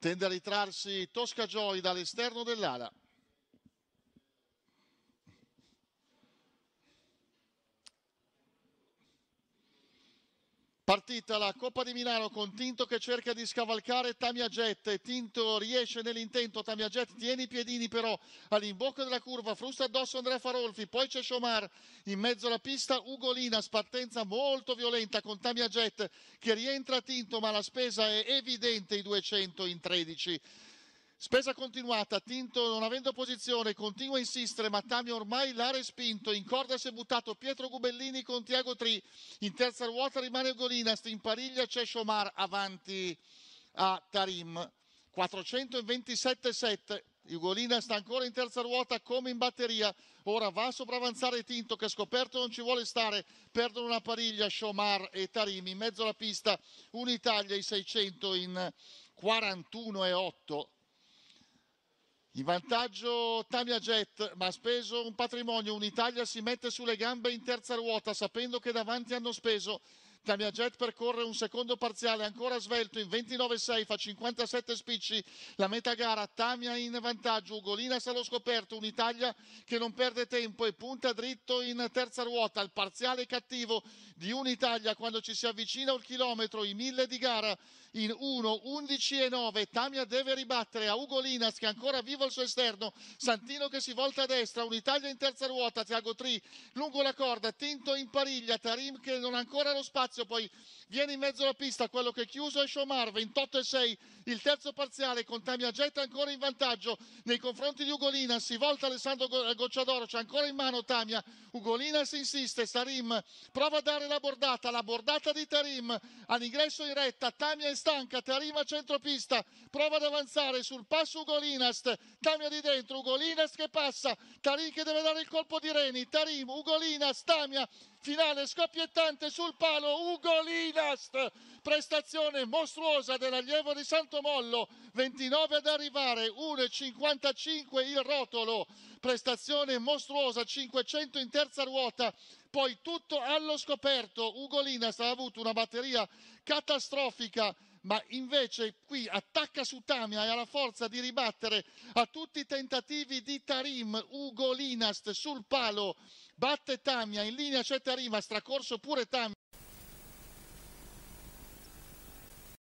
Tende a ritrarsi Tosca Joy dall'esterno dell'ala. Partita la Coppa di Milano con Tinto che cerca di scavalcare Tamia Tamiaget. Tinto riesce nell'intento, Tamia Tamiaget tiene i piedini però all'imbocco della curva, frusta addosso Andrea Farolfi, poi c'è Sciomar in mezzo alla pista Ugolina, spartenza molto violenta con Tamia Tamiaget che rientra Tinto ma la spesa è evidente i 200 in 13. Spesa continuata, Tinto non avendo posizione, continua a insistere, ma Tami ormai l'ha respinto. In corda si è buttato Pietro Gubellini con Tiago Tri. In terza ruota rimane Ogolinas, in pariglia c'è Shomar avanti a Tarim. 427-7. Ugolina sta ancora in terza ruota come in batteria. Ora va a sopravanzare Tinto che scoperto non ci vuole stare. Perdono una pariglia Shomar e Tarim, In mezzo alla pista un'Italia i 600 in 41 8. In vantaggio Tamia Jet, ma ha speso un patrimonio. Un'Italia si mette sulle gambe in terza ruota sapendo che davanti hanno speso Camiaget percorre un secondo parziale ancora svelto in 29,6, fa 57 spicci la metà gara, Tamia in vantaggio, Ugolina sta allo scoperto, un'Italia che non perde tempo e punta dritto in terza ruota, il parziale cattivo di un'Italia quando ci si avvicina un chilometro, i mille di gara in 1, 11 e 9, Tamia deve ribattere a Ugolinas che è ancora vivo al suo esterno, Santino che si volta a destra, un'Italia in terza ruota, Tiago Tri lungo la corda, Tinto in pariglia, Tarim che non ha ancora lo spazio, spazio, poi viene in mezzo alla pista quello che è chiuso è Shomar, 28 e 6, il terzo parziale con Tamia Getta ancora in vantaggio nei confronti di Ugolina, si volta Alessandro eh, Gocciadoro, c'è ancora in mano Tamia, Ugolina si insiste, Sarim prova a dare la bordata, la bordata di Tarim all'ingresso in retta, Tamia è stanca, Tarim a centropista, prova ad avanzare sul passo Ugolinas, Tamia di dentro, Ugolinas che passa, Tarim che deve dare il colpo di Reni, Tarim, Ugolina, Stamia, finale scoppiettante sul palo, Ugo Linas, prestazione mostruosa dell'allievo di Santo Mollo, 29 ad arrivare, 1,55 il rotolo, prestazione mostruosa, 500 in terza ruota, poi tutto allo scoperto, Ugo Linas ha avuto una batteria catastrofica, ma invece qui attacca su Tamia e ha la forza di ribattere a tutti i tentativi di Tarim, Ugo Linast sul palo, batte Tamia, in linea c'è Tarim, ha stracorso pure Tamia.